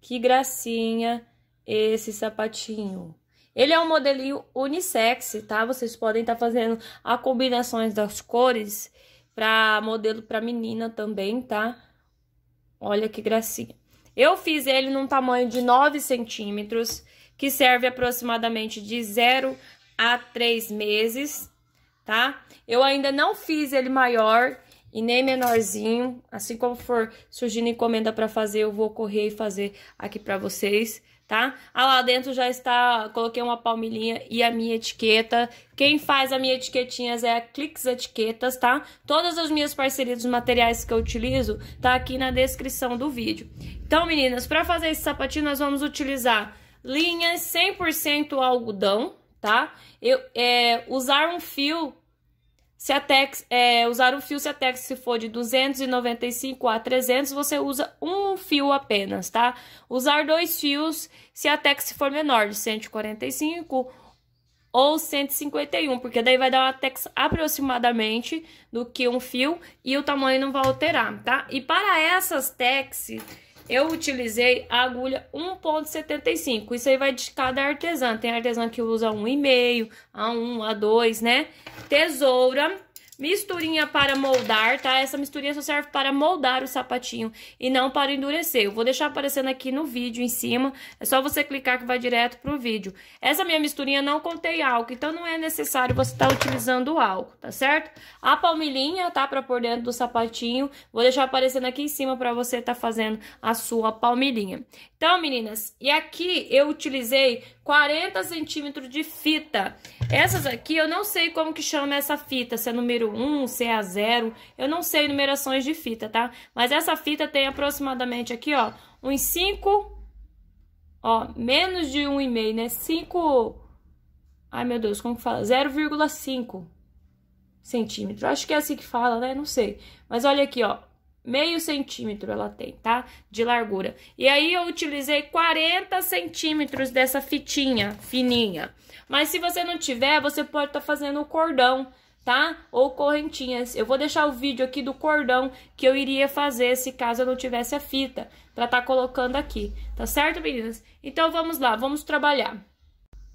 Que gracinha esse sapatinho. Ele é um modelinho unissex, tá? Vocês podem estar tá fazendo a combinações das cores para modelo para menina também, tá? Olha que gracinha. Eu fiz ele num tamanho de 9 centímetros, que serve aproximadamente de 0 a 3 meses, tá? Eu ainda não fiz ele maior, e nem menorzinho. Assim como for surgindo encomenda para fazer, eu vou correr e fazer aqui para vocês, tá? Ah, lá dentro já está, coloquei uma palmilhinha e a minha etiqueta. Quem faz a minha etiquetinhas é a Clix Etiquetas, tá? Todas as minhas parcerias dos materiais que eu utilizo tá aqui na descrição do vídeo. Então, meninas, para fazer esse sapatinho nós vamos utilizar linha 100% algodão, tá? Eu, é, usar um fio Cetex, é, usar um fio Cetex, se for de 295 a 300, você usa um fio apenas, tá? Usar dois fios, se a Tex for menor, de 145 ou 151, porque daí vai dar uma Tex aproximadamente do que um fio e o tamanho não vai alterar, tá? E para essas texes eu utilizei a agulha 1.75. Isso aí vai de cada artesã. Tem artesã que usa 1,5, a 1, a 2, né? Tesoura Misturinha para moldar, tá? Essa misturinha só serve para moldar o sapatinho e não para endurecer. Eu vou deixar aparecendo aqui no vídeo em cima. É só você clicar que vai direto pro vídeo. Essa minha misturinha não contém álcool, então não é necessário você estar tá utilizando o álcool, tá certo? A palmilhinha, tá? Pra pôr dentro do sapatinho. Vou deixar aparecendo aqui em cima pra você tá fazendo a sua palmilhinha. Então, meninas, e aqui eu utilizei 40 centímetros de fita. Essas aqui, eu não sei como que chama essa fita, se é número 1, se é a 0, eu não sei numerações de fita, tá? Mas essa fita tem aproximadamente aqui, ó, uns 5, ó, menos de 1,5, né? 5, ai meu Deus, como que fala? 0,5 centímetro. Acho que é assim que fala, né? Não sei. Mas olha aqui, ó, meio centímetro ela tem, tá? De largura. E aí eu utilizei 40 centímetros dessa fitinha fininha. Mas se você não tiver, você pode estar tá fazendo o cordão, tá? Ou correntinhas. Eu vou deixar o vídeo aqui do cordão que eu iria fazer se caso eu não tivesse a fita, pra estar tá colocando aqui, tá certo, meninas? Então vamos lá, vamos trabalhar.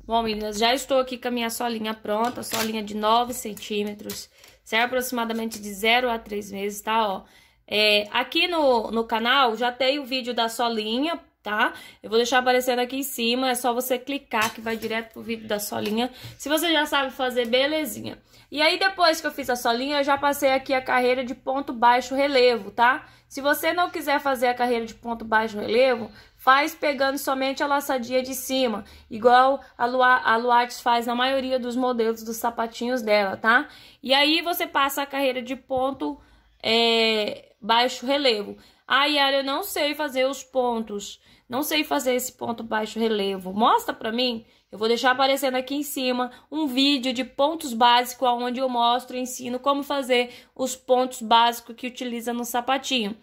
Bom, meninas, já estou aqui com a minha solinha pronta, solinha de 9 centímetros, certo? É aproximadamente de 0 a 3 meses, tá? Ó, é, aqui no, no canal já tem o vídeo da solinha, tá? Eu vou deixar aparecendo aqui em cima, é só você clicar que vai direto pro vídeo da solinha. Se você já sabe fazer, belezinha. E aí depois que eu fiz a solinha, eu já passei aqui a carreira de ponto baixo relevo, tá? Se você não quiser fazer a carreira de ponto baixo relevo, faz pegando somente a laçadinha de cima, igual a, Lua, a Luates faz na maioria dos modelos dos sapatinhos dela, tá? E aí você passa a carreira de ponto é, baixo relevo. Ah, Yara, eu não sei fazer os pontos. Não sei fazer esse ponto baixo relevo. Mostra pra mim. Eu vou deixar aparecendo aqui em cima um vídeo de pontos básicos, onde eu mostro e ensino como fazer os pontos básicos que utiliza no sapatinho.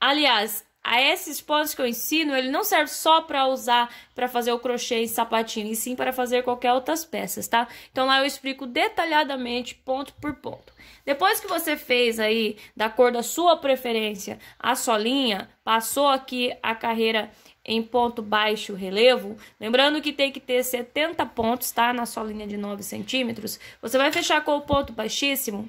Aliás, a esses pontos que eu ensino, ele não serve só para usar para fazer o crochê em sapatinho, e sim para fazer qualquer outras peças, tá? Então lá eu explico detalhadamente, ponto por ponto. Depois que você fez aí da cor da sua preferência a solinha, passou aqui a carreira em ponto baixo relevo, lembrando que tem que ter 70 pontos, tá? Na linha de 9 centímetros, você vai fechar com o ponto baixíssimo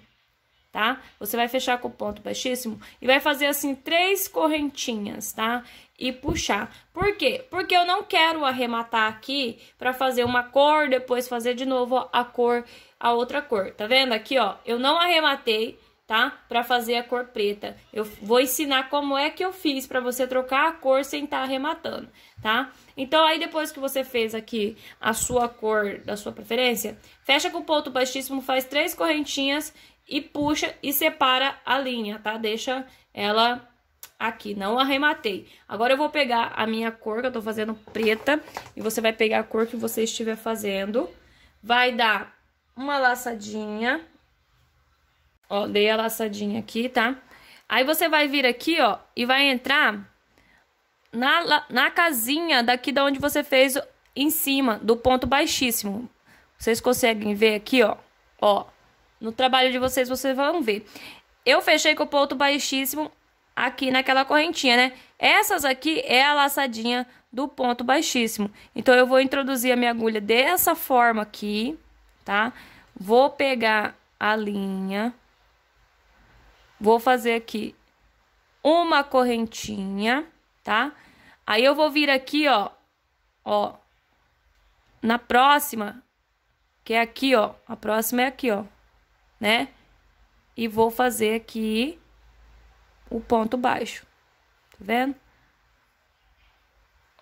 tá? Você vai fechar com o ponto baixíssimo e vai fazer assim três correntinhas, tá? E puxar. Por quê? Porque eu não quero arrematar aqui para fazer uma cor, depois fazer de novo a cor, a outra cor. Tá vendo aqui, ó? Eu não arrematei, tá? Para fazer a cor preta. Eu vou ensinar como é que eu fiz para você trocar a cor sem estar tá arrematando, tá? Então aí depois que você fez aqui a sua cor da sua preferência, fecha com ponto baixíssimo, faz três correntinhas e puxa e separa a linha, tá? Deixa ela aqui, não arrematei. Agora eu vou pegar a minha cor, que eu tô fazendo preta, e você vai pegar a cor que você estiver fazendo. Vai dar uma laçadinha, ó, dei a laçadinha aqui, tá? Aí você vai vir aqui, ó, e vai entrar na, na casinha daqui da onde você fez em cima, do ponto baixíssimo. Vocês conseguem ver aqui, ó, ó. No trabalho de vocês, vocês vão ver. Eu fechei com o ponto baixíssimo aqui naquela correntinha, né? Essas aqui é a laçadinha do ponto baixíssimo. Então, eu vou introduzir a minha agulha dessa forma aqui, tá? Vou pegar a linha. Vou fazer aqui uma correntinha, tá? Aí, eu vou vir aqui, ó, ó. Na próxima, que é aqui, ó. A próxima é aqui, ó né? E vou fazer aqui o ponto baixo, tá vendo?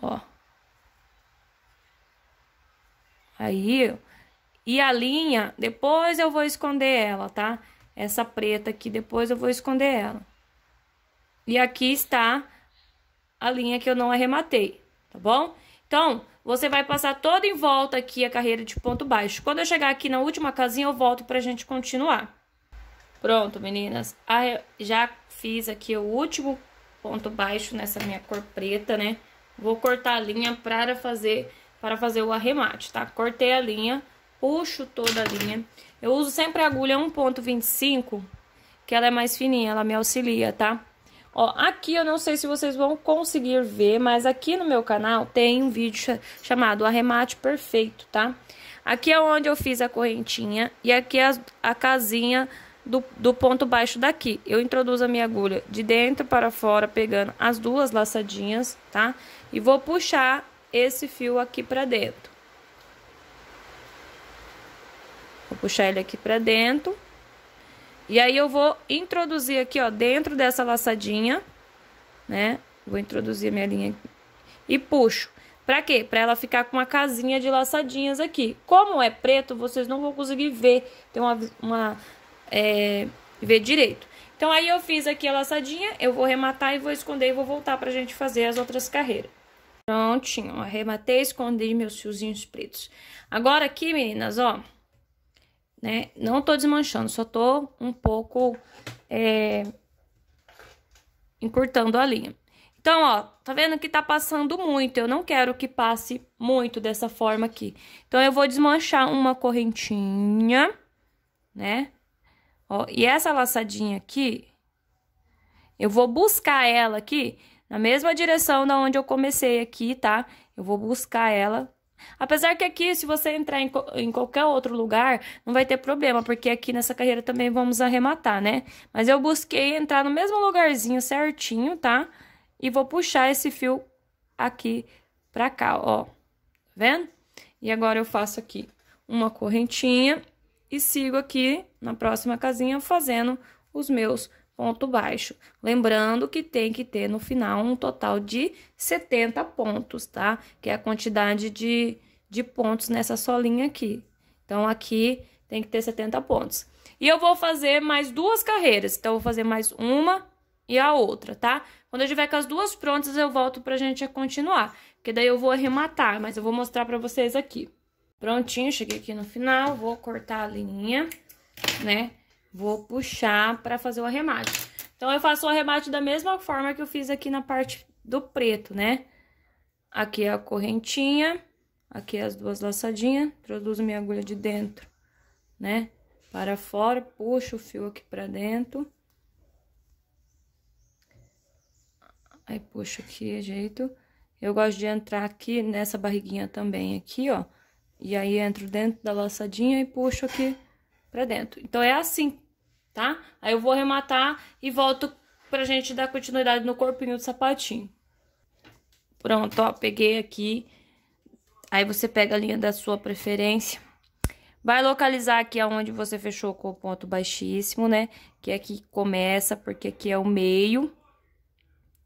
Ó. Aí, e a linha, depois eu vou esconder ela, tá? Essa preta aqui, depois eu vou esconder ela. E aqui está a linha que eu não arrematei, tá bom? Então, você vai passar toda em volta aqui a carreira de ponto baixo. Quando eu chegar aqui na última casinha, eu volto pra gente continuar. Pronto, meninas. Ah, já fiz aqui o último ponto baixo nessa minha cor preta, né? Vou cortar a linha para fazer, para fazer o arremate, tá? Cortei a linha, puxo toda a linha. Eu uso sempre a agulha 1.25, que ela é mais fininha, ela me auxilia, tá? Ó, aqui eu não sei se vocês vão conseguir ver, mas aqui no meu canal tem um vídeo chamado Arremate Perfeito, tá? Aqui é onde eu fiz a correntinha e aqui é a, a casinha do, do ponto baixo daqui. Eu introduzo a minha agulha de dentro para fora, pegando as duas laçadinhas, tá? E vou puxar esse fio aqui pra dentro. Vou puxar ele aqui pra dentro. E aí eu vou introduzir aqui, ó, dentro dessa laçadinha, né? Vou introduzir a minha linha aqui, e puxo. Pra quê? Pra ela ficar com uma casinha de laçadinhas aqui. Como é preto, vocês não vão conseguir ver, tem uma, uma é, ver direito. Então, aí eu fiz aqui a laçadinha, eu vou rematar e vou esconder e vou voltar pra gente fazer as outras carreiras. Prontinho, arrematei, escondi meus fiozinhos pretos. Agora aqui, meninas, ó, né? Não tô desmanchando, só tô um pouco é, encurtando a linha. Então, ó, tá vendo que tá passando muito, eu não quero que passe muito dessa forma aqui. Então, eu vou desmanchar uma correntinha, né? Ó, e essa laçadinha aqui, eu vou buscar ela aqui na mesma direção da onde eu comecei aqui, tá? Eu vou buscar ela Apesar que aqui, se você entrar em, em, qualquer outro lugar, não vai ter problema, porque aqui nessa carreira também vamos arrematar, né? Mas eu busquei entrar no mesmo lugarzinho certinho, tá? E vou puxar esse fio aqui pra cá, ó. Tá vendo? E agora eu faço aqui uma correntinha e sigo aqui na próxima casinha fazendo os meus ponto baixo. Lembrando que tem que ter no final um total de 70 pontos, tá? Que é a quantidade de, de pontos nessa solinha aqui. Então, aqui tem que ter 70 pontos. E eu vou fazer mais duas carreiras. Então, eu vou fazer mais uma e a outra, tá? Quando eu tiver com as duas prontas, eu volto pra gente continuar. Porque daí eu vou arrematar, mas eu vou mostrar pra vocês aqui. Prontinho, cheguei aqui no final, vou cortar a linha, né? Vou puxar para fazer o arremate. Então, eu faço o arremate da mesma forma que eu fiz aqui na parte do preto, né? Aqui a correntinha, aqui as duas laçadinhas, introduzo minha agulha de dentro, né? Para fora, puxo o fio aqui pra dentro. Aí, puxo aqui, ajeito. É eu gosto de entrar aqui nessa barriguinha também, aqui, ó. E aí, entro dentro da laçadinha e puxo aqui pra dentro. Então, é assim, tá? Aí eu vou rematar e volto pra gente dar continuidade no corpinho do sapatinho. Pronto, ó, peguei aqui. Aí você pega a linha da sua preferência. Vai localizar aqui aonde você fechou com o ponto baixíssimo, né? Que é aqui começa, porque aqui é o meio,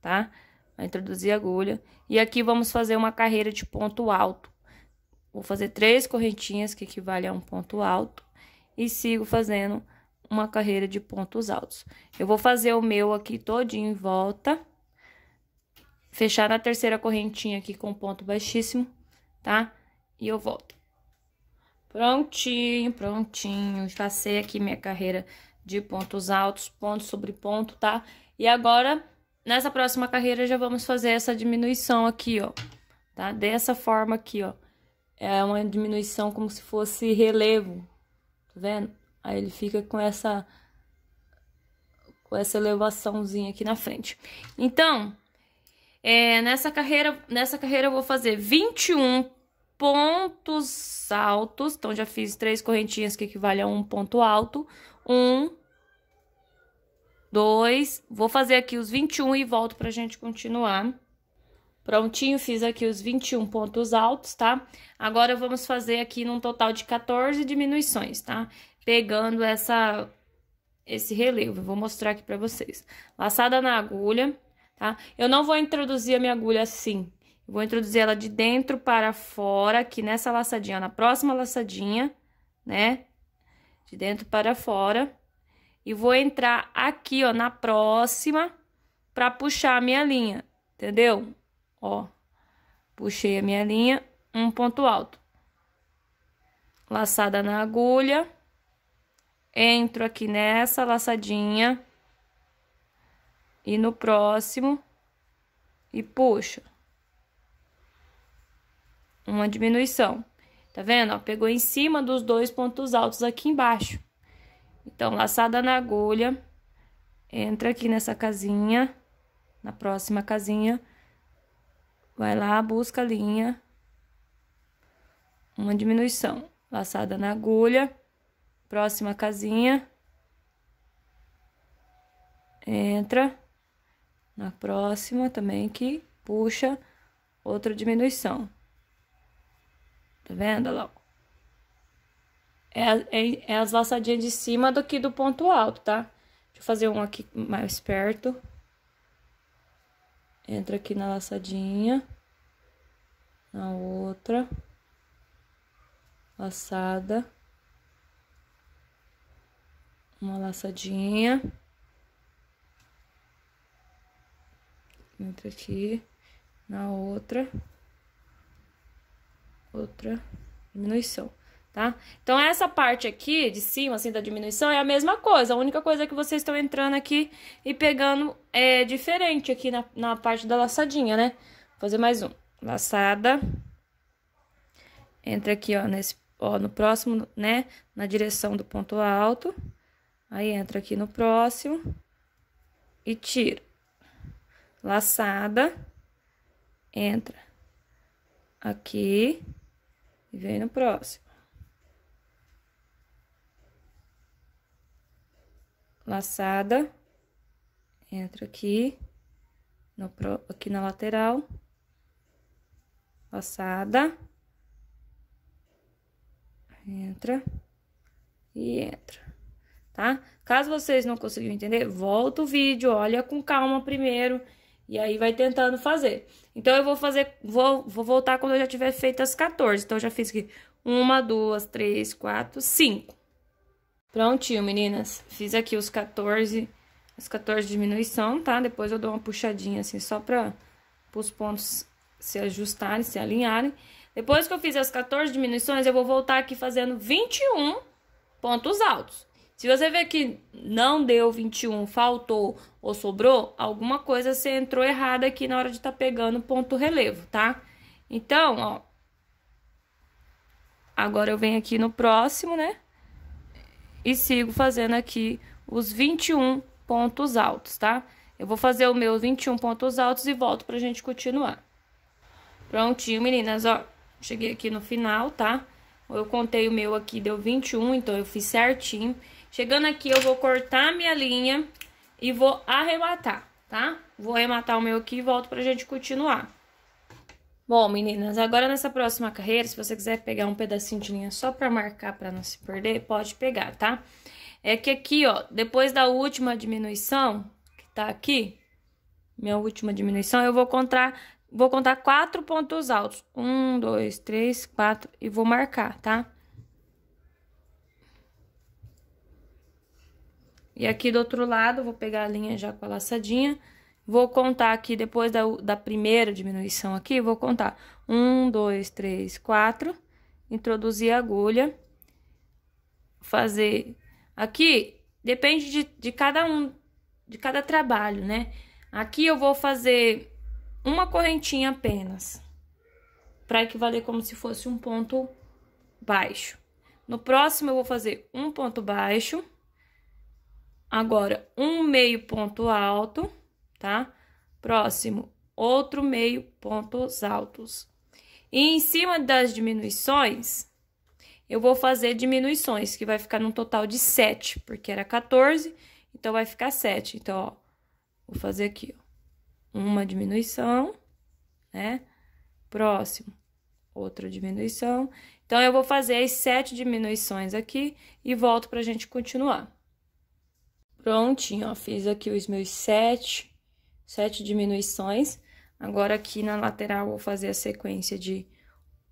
tá? Vai introduzir a agulha. E aqui vamos fazer uma carreira de ponto alto. Vou fazer três correntinhas, que equivale a um ponto alto e sigo fazendo uma carreira de pontos altos. Eu vou fazer o meu aqui todinho em volta, fechar na terceira correntinha aqui com ponto baixíssimo, tá? E eu volto. Prontinho, prontinho. Passei aqui minha carreira de pontos altos, ponto sobre ponto, tá? E agora, nessa próxima carreira, já vamos fazer essa diminuição aqui, ó. Tá? Dessa forma aqui, ó. É uma diminuição como se fosse relevo, Tá vendo? Aí ele fica com essa com essa elevaçãozinha aqui na frente. Então, é, nessa carreira, nessa carreira eu vou fazer 21 pontos altos. Então, já fiz três correntinhas que equivale a um ponto alto. Um, dois. Vou fazer aqui os 21 e volto pra gente continuar. Prontinho, fiz aqui os 21 pontos altos, tá? Agora, vamos fazer aqui num total de 14 diminuições, tá? Pegando essa, esse relevo, vou mostrar aqui pra vocês. Laçada na agulha, tá? Eu não vou introduzir a minha agulha assim. Vou introduzir ela de dentro para fora, aqui nessa laçadinha, na próxima laçadinha, né? De dentro para fora. E vou entrar aqui, ó, na próxima, pra puxar a minha linha, entendeu? Ó, puxei a minha linha, um ponto alto. Laçada na agulha, entro aqui nessa laçadinha e no próximo e puxo. Uma diminuição. Tá vendo? Ó, pegou em cima dos dois pontos altos aqui embaixo. Então, laçada na agulha, entra aqui nessa casinha, na próxima casinha, Vai lá, busca a linha. Uma diminuição. Laçada na agulha. Próxima casinha. Entra. Na próxima também que Puxa. Outra diminuição. Tá vendo? lá. É, é, é as laçadinhas de cima do que do ponto alto, tá? Deixa eu fazer um aqui mais perto entra aqui na laçadinha, na outra, laçada, uma laçadinha, entra aqui na outra, outra diminuição tá? Então, essa parte aqui de cima, assim, da diminuição é a mesma coisa. A única coisa é que vocês estão entrando aqui e pegando é diferente aqui na, na parte da laçadinha, né? Vou fazer mais um. Laçada. Entra aqui, ó, nesse, ó, no próximo, né? Na direção do ponto alto. Aí, entra aqui no próximo. E tira. Laçada. Entra. Aqui. E vem no próximo laçada, entra aqui, no, aqui na lateral, laçada, entra e entra, tá? Caso vocês não conseguiram entender, volta o vídeo, olha com calma primeiro, e aí vai tentando fazer. Então, eu vou fazer, vou, vou voltar quando eu já tiver feito as 14. Então, eu já fiz aqui uma, duas, três, quatro, cinco. Prontinho, meninas. Fiz aqui os 14, as 14 diminuição, tá? Depois eu dou uma puxadinha assim, só pra os pontos se ajustarem, se alinharem. Depois que eu fiz as 14 diminuições, eu vou voltar aqui fazendo 21 pontos altos. Se você ver que não deu 21, faltou ou sobrou, alguma coisa você entrou errada aqui na hora de tá pegando ponto relevo, tá? Então, ó. Agora eu venho aqui no próximo, né? e sigo fazendo aqui os 21 pontos altos, tá? Eu vou fazer o meu 21 pontos altos e volto pra gente continuar. Prontinho, meninas, ó. Cheguei aqui no final, tá? Eu contei o meu aqui, deu 21, então eu fiz certinho. Chegando aqui, eu vou cortar minha linha e vou arrematar, tá? Vou arrematar o meu aqui e volto pra gente continuar. Bom, meninas, agora nessa próxima carreira, se você quiser pegar um pedacinho de linha só pra marcar, pra não se perder, pode pegar, tá? É que aqui, ó, depois da última diminuição, que tá aqui, minha última diminuição, eu vou contar, vou contar quatro pontos altos. Um, dois, três, quatro, e vou marcar, tá? E aqui do outro lado, vou pegar a linha já com a laçadinha Vou contar aqui depois da, da primeira diminuição aqui, vou contar. Um, dois, três, quatro. Introduzir a agulha. Fazer... Aqui, depende de, de cada um, de cada trabalho, né? Aqui eu vou fazer uma correntinha apenas. para equivaler como se fosse um ponto baixo. No próximo, eu vou fazer um ponto baixo. Agora, um meio ponto alto tá? Próximo, outro meio pontos altos. E em cima das diminuições, eu vou fazer diminuições, que vai ficar num total de 7, porque era 14, então vai ficar 7. Então, ó, vou fazer aqui, ó, uma diminuição, né? Próximo, outra diminuição. Então, eu vou fazer as sete diminuições aqui e volto pra gente continuar. Prontinho, ó, fiz aqui os meus sete sete diminuições. Agora, aqui na lateral, vou fazer a sequência de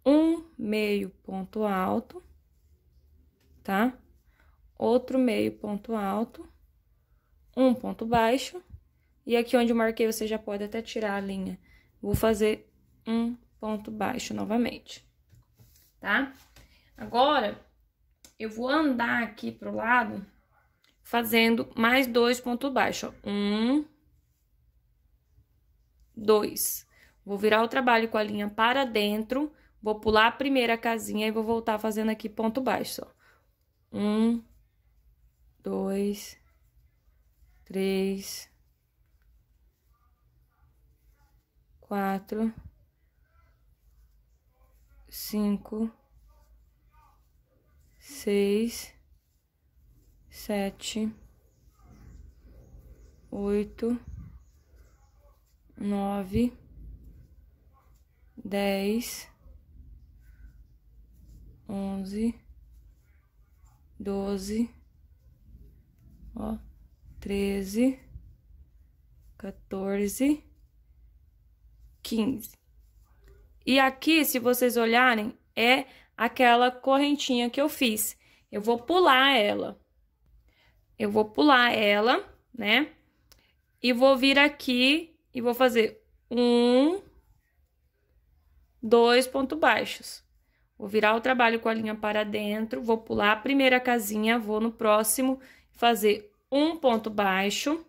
um meio ponto alto, tá? Outro meio ponto alto, um ponto baixo. E aqui onde eu marquei, você já pode até tirar a linha. Vou fazer um ponto baixo novamente, tá? Agora, eu vou andar aqui pro lado, fazendo mais dois pontos baixos, ó. Um, Dois. Vou virar o trabalho com a linha para dentro, vou pular a primeira casinha e vou voltar fazendo aqui ponto baixo, ó. Um, dois, três, quatro, cinco, seis, sete, oito, nove, dez, onze, doze, ó, treze, quatorze, quinze. E aqui, se vocês olharem, é aquela correntinha que eu fiz. Eu vou pular ela. Eu vou pular ela, né? E vou vir aqui e vou fazer um, dois pontos baixos. Vou virar o trabalho com a linha para dentro, vou pular a primeira casinha, vou no próximo fazer um ponto baixo,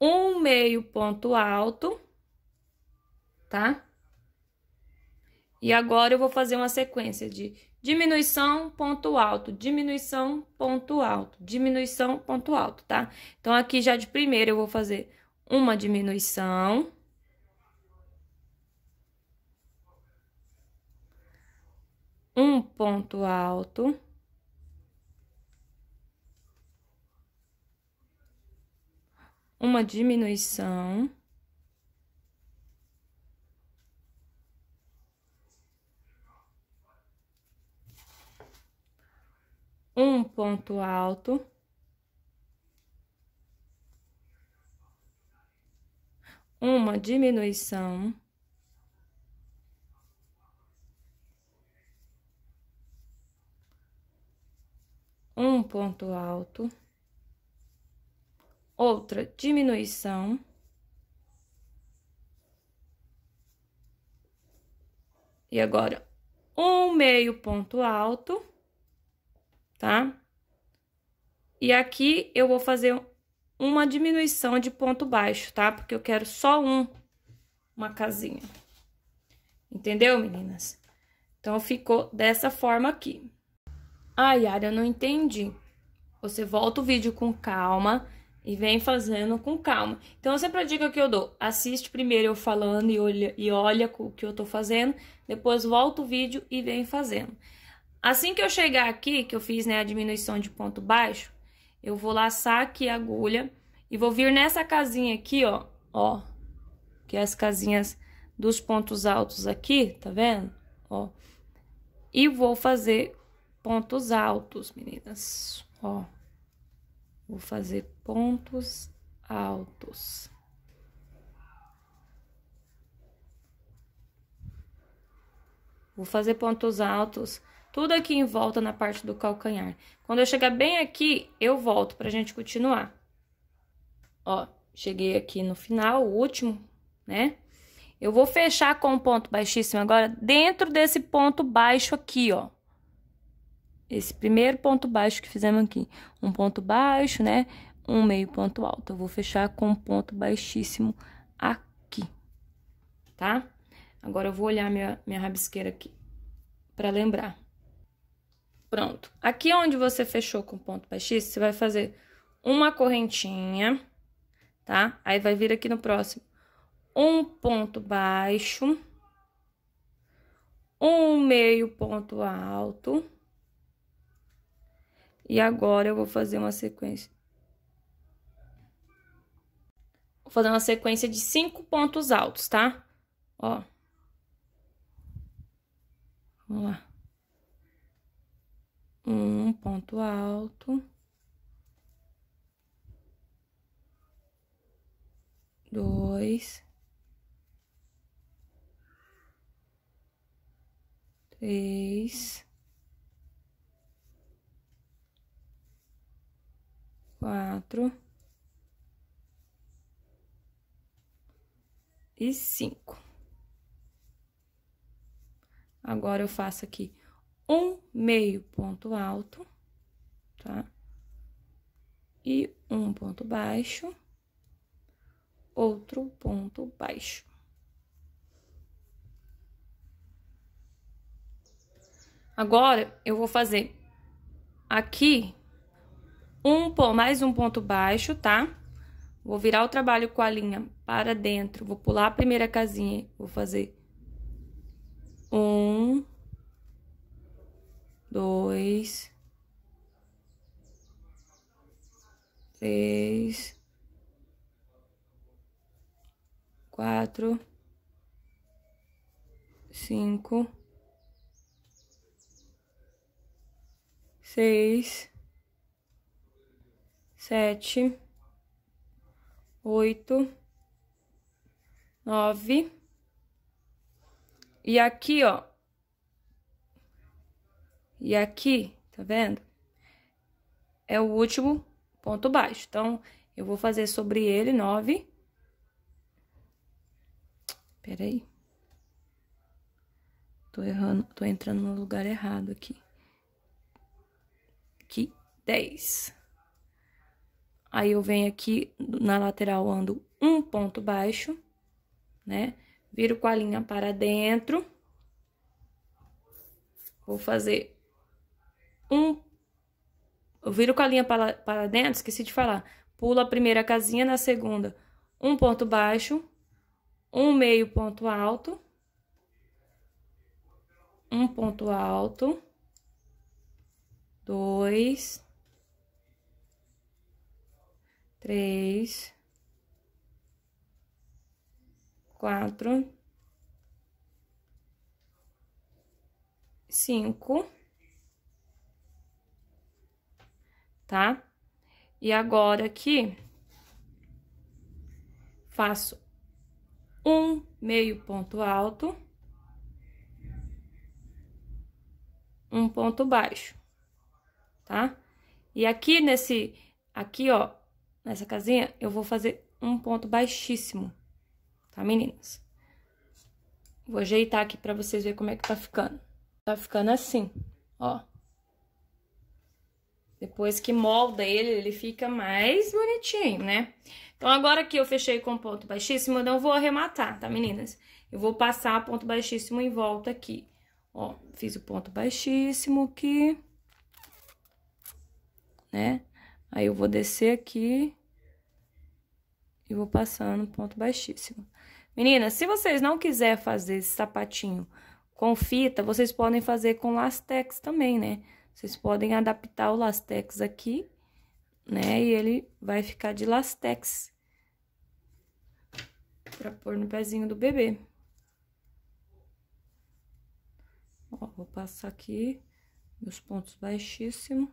um meio ponto alto, tá? E agora eu vou fazer uma sequência de diminuição, ponto alto, diminuição, ponto alto, diminuição, ponto alto, tá? Então, aqui já de primeira eu vou fazer uma diminuição. Um ponto alto. Uma diminuição. um ponto alto, uma diminuição, um ponto alto, outra diminuição. E agora, um meio ponto alto tá? E aqui eu vou fazer uma diminuição de ponto baixo, tá? Porque eu quero só um, uma casinha. Entendeu, meninas? Então, ficou dessa forma aqui. Ai, Yara, eu não entendi. Você volta o vídeo com calma e vem fazendo com calma. Então, sempre é a dica que eu dou, assiste primeiro eu falando e olha, e olha o que eu tô fazendo, depois volta o vídeo e vem fazendo. Assim que eu chegar aqui, que eu fiz né, a diminuição de ponto baixo, eu vou laçar aqui a agulha e vou vir nessa casinha aqui, ó, ó, que é as casinhas dos pontos altos aqui, tá vendo? Ó, e vou fazer pontos altos, meninas, ó, vou fazer pontos altos. Vou fazer pontos altos tudo aqui em volta na parte do calcanhar. Quando eu chegar bem aqui, eu volto pra gente continuar. Ó, cheguei aqui no final, o último, né? Eu vou fechar com um ponto baixíssimo agora dentro desse ponto baixo aqui, ó. Esse primeiro ponto baixo que fizemos aqui. Um ponto baixo, né? Um meio ponto alto. Eu vou fechar com um ponto baixíssimo aqui, tá? Agora, eu vou olhar minha, minha rabisqueira aqui pra lembrar. Pronto. Aqui é onde você fechou com ponto baixíssimo, você vai fazer uma correntinha, tá? Aí vai vir aqui no próximo um ponto baixo, um meio ponto alto. E agora eu vou fazer uma sequência. Vou fazer uma sequência de cinco pontos altos, tá? Ó. Vamos lá um ponto alto, dois, três, quatro e cinco. Agora eu faço aqui um meio ponto alto, tá? E um ponto baixo, outro ponto baixo. Agora, eu vou fazer aqui um mais um ponto baixo, tá? Vou virar o trabalho com a linha para dentro, vou pular a primeira casinha, vou fazer um dois, três, quatro, cinco, seis, sete, oito, nove. E aqui, ó, e aqui, tá vendo? É o último ponto baixo. Então, eu vou fazer sobre ele nove. Peraí. Tô errando, tô entrando no lugar errado aqui. Aqui, dez. Aí, eu venho aqui na lateral, ando um ponto baixo, né? Viro com a linha para dentro. Vou fazer um. Viro com a linha para, para dentro, esqueci de falar. Pulo a primeira casinha, na segunda, um ponto baixo, um meio ponto alto, um ponto alto, dois, três, quatro, cinco. tá? E agora aqui, faço um meio ponto alto, um ponto baixo, tá? E aqui nesse, aqui ó, nessa casinha, eu vou fazer um ponto baixíssimo, tá, meninas? Vou ajeitar aqui pra vocês verem como é que tá ficando. Tá ficando assim, ó. Depois que molda ele, ele fica mais bonitinho, né? Então, agora que eu fechei com ponto baixíssimo, eu não vou arrematar, tá, meninas? Eu vou passar ponto baixíssimo em volta aqui. Ó, fiz o ponto baixíssimo aqui. Né? Aí, eu vou descer aqui. E vou passando ponto baixíssimo. Meninas, se vocês não quiserem fazer esse sapatinho com fita, vocês podem fazer com lastex também, né? Vocês podem adaptar o lastex aqui, né? E ele vai ficar de lastex para pôr no pezinho do bebê. Ó, vou passar aqui meus pontos baixíssimo.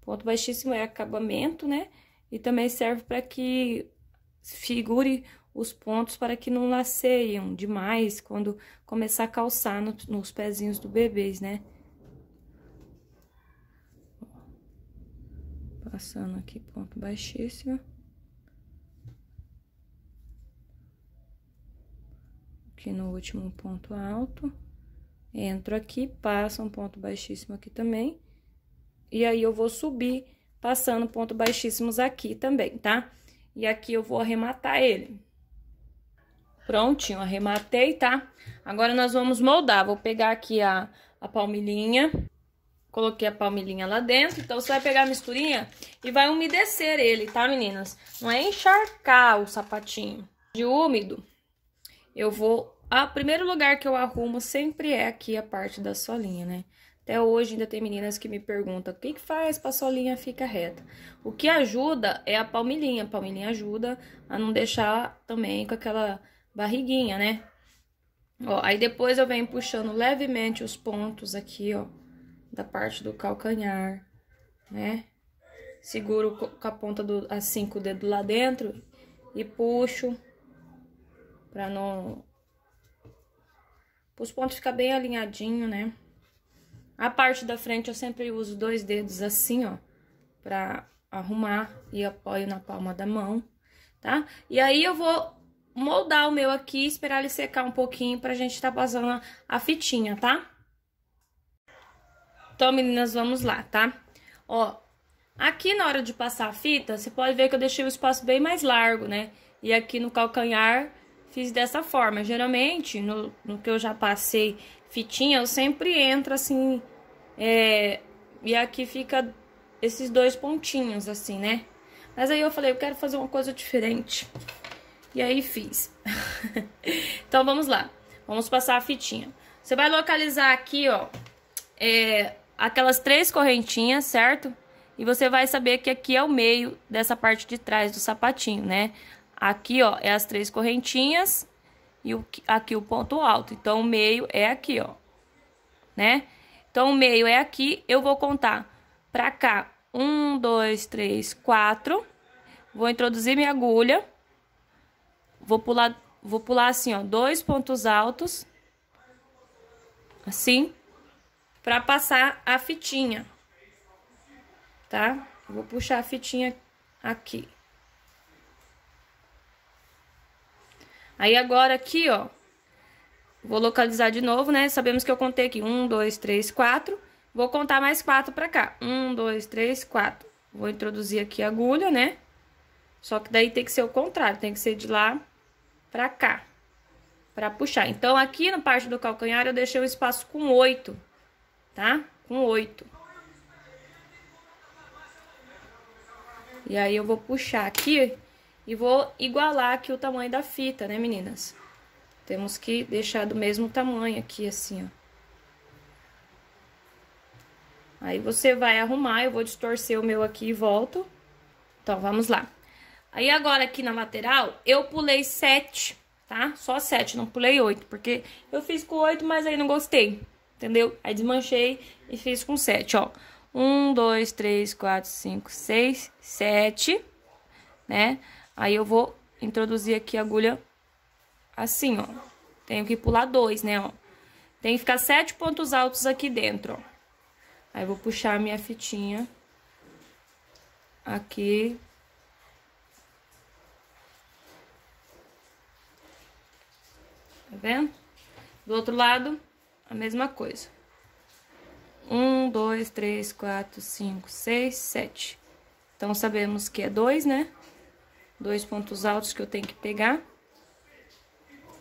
Ponto baixíssimo é acabamento, né? E também serve para que figure os pontos para que não laceiam demais quando começar a calçar no, nos pezinhos do bebês, né? Passando aqui ponto baixíssimo. Aqui no último ponto alto. Entro aqui, passo um ponto baixíssimo aqui também. E aí, eu vou subir passando ponto baixíssimos aqui também, tá? E aqui eu vou arrematar ele. Prontinho, arrematei, tá? Agora nós vamos moldar. Vou pegar aqui a, a palmilhinha. Coloquei a palmilhinha lá dentro. Então, você vai pegar a misturinha e vai umedecer ele, tá, meninas? Não é encharcar o sapatinho. De úmido, eu vou... Ah, primeiro lugar que eu arrumo sempre é aqui a parte da solinha, né? Até hoje ainda tem meninas que me perguntam o que, que faz para a solinha ficar reta. O que ajuda é a palmilhinha. A palmilhinha ajuda a não deixar também com aquela barriguinha, né? Ó, aí depois eu venho puxando levemente os pontos aqui, ó, da parte do calcanhar, né? Seguro com a ponta do, assim, com o dedo lá dentro e puxo pra não... Os pontos ficar bem alinhadinho, né? A parte da frente eu sempre uso dois dedos assim, ó, pra arrumar e apoio na palma da mão, tá? E aí eu vou moldar o meu aqui, esperar ele secar um pouquinho pra gente tá passando a fitinha, tá? Então, meninas, vamos lá, tá? Ó, aqui na hora de passar a fita, você pode ver que eu deixei o espaço bem mais largo, né? E aqui no calcanhar, fiz dessa forma. Geralmente, no, no que eu já passei fitinha, eu sempre entro assim, é, e aqui fica esses dois pontinhos, assim, né? Mas aí eu falei, eu quero fazer uma coisa diferente. E aí fiz. então vamos lá. Vamos passar a fitinha. Você vai localizar aqui, ó, é, aquelas três correntinhas, certo? E você vai saber que aqui é o meio dessa parte de trás do sapatinho, né? Aqui, ó, é as três correntinhas e o, aqui o ponto alto. Então, o meio é aqui, ó, né? Então, o meio é aqui, eu vou contar pra cá. Um, dois, três, quatro. Vou introduzir minha agulha. Vou pular, vou pular assim, ó, dois pontos altos. Assim, pra passar a fitinha, tá? Vou puxar a fitinha aqui. Aí, agora aqui, ó, vou localizar de novo, né? Sabemos que eu contei aqui, um, dois, três, quatro. Vou contar mais quatro pra cá. Um, dois, três, quatro. Vou introduzir aqui a agulha, né? Só que daí tem que ser o contrário, tem que ser de lá pra cá, pra puxar. Então, aqui na parte do calcanhar, eu deixei o espaço com oito, tá? Com oito. E aí, eu vou puxar aqui e vou igualar aqui o tamanho da fita, né, meninas? Temos que deixar do mesmo tamanho aqui, assim, ó. Aí, você vai arrumar, eu vou distorcer o meu aqui e volto. Então, vamos lá. Aí agora aqui na lateral, eu pulei sete, tá? Só sete, não pulei oito, porque eu fiz com oito, mas aí não gostei, entendeu? Aí desmanchei e fiz com sete, ó. Um, dois, três, quatro, cinco, seis, sete, né? Aí eu vou introduzir aqui a agulha assim, ó. Tenho que pular dois, né, ó. Tem que ficar sete pontos altos aqui dentro, ó. Aí, vou puxar a minha fitinha aqui Tá vendo? Do outro lado, a mesma coisa. Um, dois, três, quatro, cinco, seis, sete. Então, sabemos que é dois, né? Dois pontos altos que eu tenho que pegar.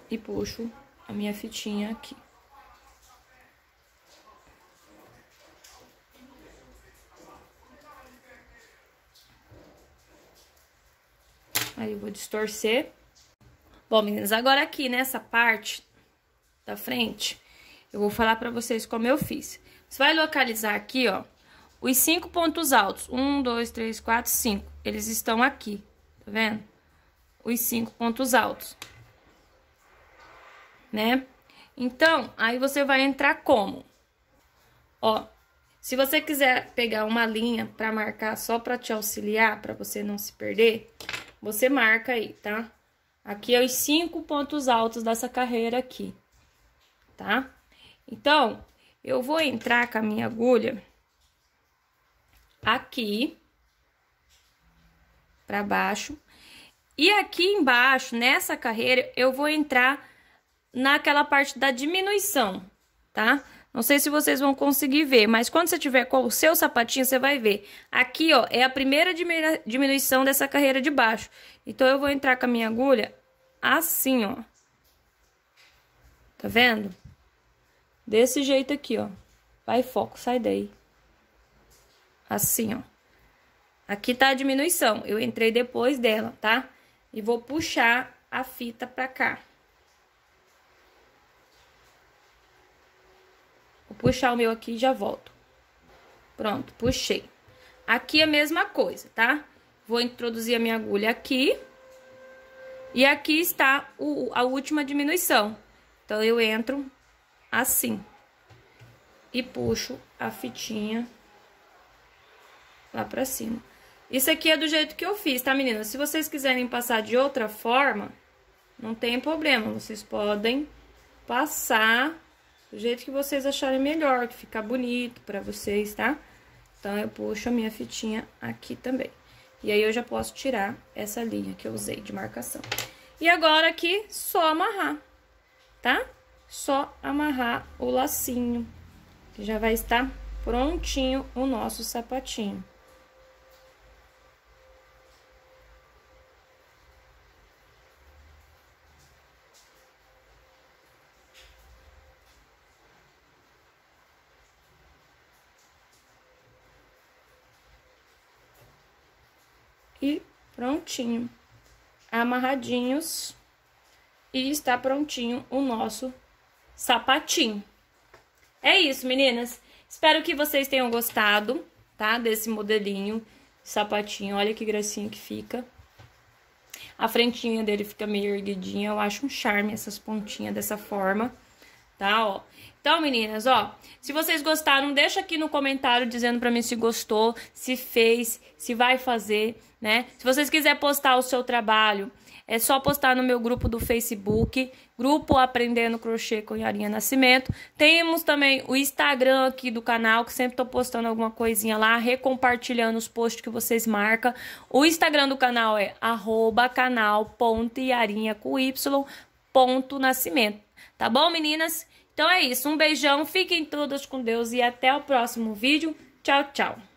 E puxo a minha fitinha aqui. Aí, eu vou distorcer. Bom, meninas, agora aqui nessa parte da frente, eu vou falar pra vocês como eu fiz. Você vai localizar aqui, ó, os cinco pontos altos. Um, dois, três, quatro, cinco. Eles estão aqui, tá vendo? Os cinco pontos altos. Né? Então, aí você vai entrar como? Ó, se você quiser pegar uma linha pra marcar só pra te auxiliar, pra você não se perder, você marca aí, tá? Tá? Aqui é os cinco pontos altos dessa carreira aqui, tá? Então, eu vou entrar com a minha agulha aqui para baixo. E aqui embaixo, nessa carreira, eu vou entrar naquela parte da diminuição, tá? Não sei se vocês vão conseguir ver, mas quando você tiver com o seu sapatinho, você vai ver. Aqui, ó, é a primeira diminuição dessa carreira de baixo. Então, eu vou entrar com a minha agulha assim, ó. Tá vendo? Desse jeito aqui, ó. Vai, foco, sai daí. Assim, ó. Aqui tá a diminuição. Eu entrei depois dela, tá? E vou puxar a fita pra cá. puxar o meu aqui e já volto. Pronto, puxei. Aqui é a mesma coisa, tá? Vou introduzir a minha agulha aqui. E aqui está o, a última diminuição. Então, eu entro assim. E puxo a fitinha lá pra cima. Isso aqui é do jeito que eu fiz, tá, meninas? Se vocês quiserem passar de outra forma, não tem problema. Vocês podem passar do jeito que vocês acharem melhor, que ficar bonito pra vocês, tá? Então, eu puxo a minha fitinha aqui também. E aí, eu já posso tirar essa linha que eu usei de marcação. E agora aqui, só amarrar, tá? Só amarrar o lacinho, que já vai estar prontinho o nosso sapatinho. e prontinho. Amarradinhos e está prontinho o nosso sapatinho. É isso, meninas. Espero que vocês tenham gostado, tá? Desse modelinho, sapatinho. Olha que gracinha que fica. A frentinha dele fica meio erguidinha. Eu acho um charme essas pontinhas dessa forma, tá? Ó, então, meninas, ó, se vocês gostaram, deixa aqui no comentário dizendo para mim se gostou, se fez, se vai fazer, né? Se vocês quiserem postar o seu trabalho, é só postar no meu grupo do Facebook, grupo Aprendendo Crochê com Yarinha Nascimento. Temos também o Instagram aqui do canal, que sempre tô postando alguma coisinha lá, recompartilhando os posts que vocês marcam. O Instagram do canal é arroba com Y ponto Nascimento. Tá bom, meninas? Então é isso, um beijão, fiquem todos com Deus e até o próximo vídeo. Tchau, tchau.